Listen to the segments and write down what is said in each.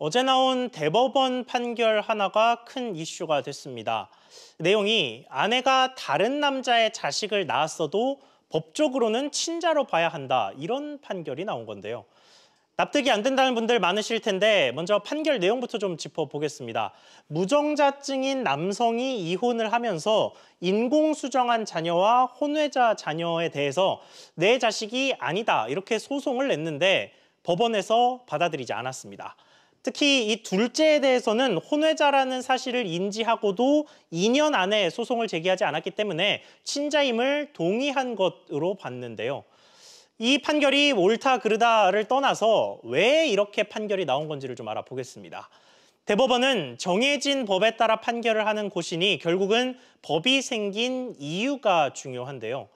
어제 나온 대법원 판결 하나가 큰 이슈가 됐습니다. 내용이 아내가 다른 남자의 자식을 낳았어도 법적으로는 친자로 봐야 한다. 이런 판결이 나온 건데요. 납득이 안 된다는 분들 많으실 텐데 먼저 판결 내용부터 좀 짚어보겠습니다. 무정자증인 남성이 이혼을 하면서 인공수정한 자녀와 혼외자 자녀에 대해서 내 자식이 아니다 이렇게 소송을 냈는데 법원에서 받아들이지 않았습니다. 특히 이 둘째에 대해서는 혼외자라는 사실을 인지하고도 2년 안에 소송을 제기하지 않았기 때문에 친자임을 동의한 것으로 봤는데요. 이 판결이 옳다 그르다를 떠나서 왜 이렇게 판결이 나온 건지를 좀 알아보겠습니다. 대법원은 정해진 법에 따라 판결을 하는 곳이니 결국은 법이 생긴 이유가 중요한데요.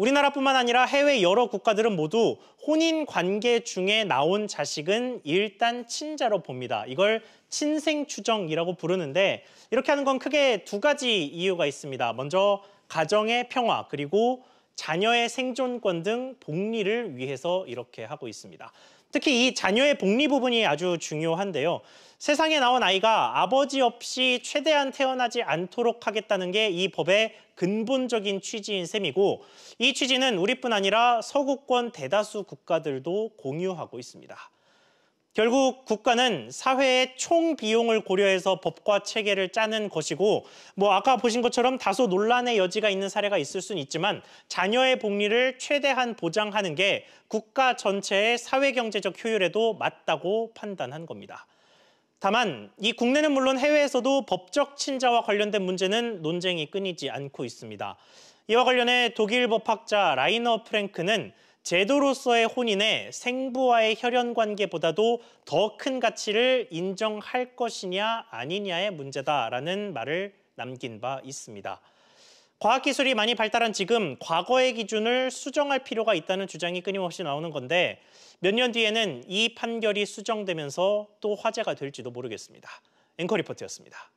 우리나라뿐만 아니라 해외 여러 국가들은 모두 혼인 관계 중에 나온 자식은 일단 친자로 봅니다. 이걸 친생 추정이라고 부르는데 이렇게 하는 건 크게 두 가지 이유가 있습니다. 먼저 가정의 평화 그리고 자녀의 생존권 등 복리를 위해서 이렇게 하고 있습니다. 특히 이 자녀의 복리 부분이 아주 중요한데요. 세상에 나온 아이가 아버지 없이 최대한 태어나지 않도록 하겠다는 게 이 법의 근본적인 취지인 셈이고 이 취지는 우리뿐 아니라 서구권 대다수 국가들도 공유하고 있습니다. 결국 국가는 사회의 총 비용을 고려해서 법과 체계를 짜는 것이고 뭐 아까 보신 것처럼 다소 논란의 여지가 있는 사례가 있을 수는 있지만 자녀의 복리를 최대한 보장하는 게 국가 전체의 사회 경제적 효율에도 맞다고 판단한 겁니다. 다만 이 국내는 물론 해외에서도 법적 친자와 관련된 문제는 논쟁이 끊이지 않고 있습니다. 이와 관련해 독일 법학자 라이너 프랭크는 제도로서의 혼인에 생부와의 혈연 관계보다도 더 큰 가치를 인정할 것이냐 아니냐의 문제다라는 말을 남긴 바 있습니다. 과학기술이 많이 발달한 지금 과거의 기준을 수정할 필요가 있다는 주장이 끊임없이 나오는 건데 몇 년 뒤에는 이 판결이 수정되면서 또 화제가 될지도 모르겠습니다. 앵커 리포트였습니다.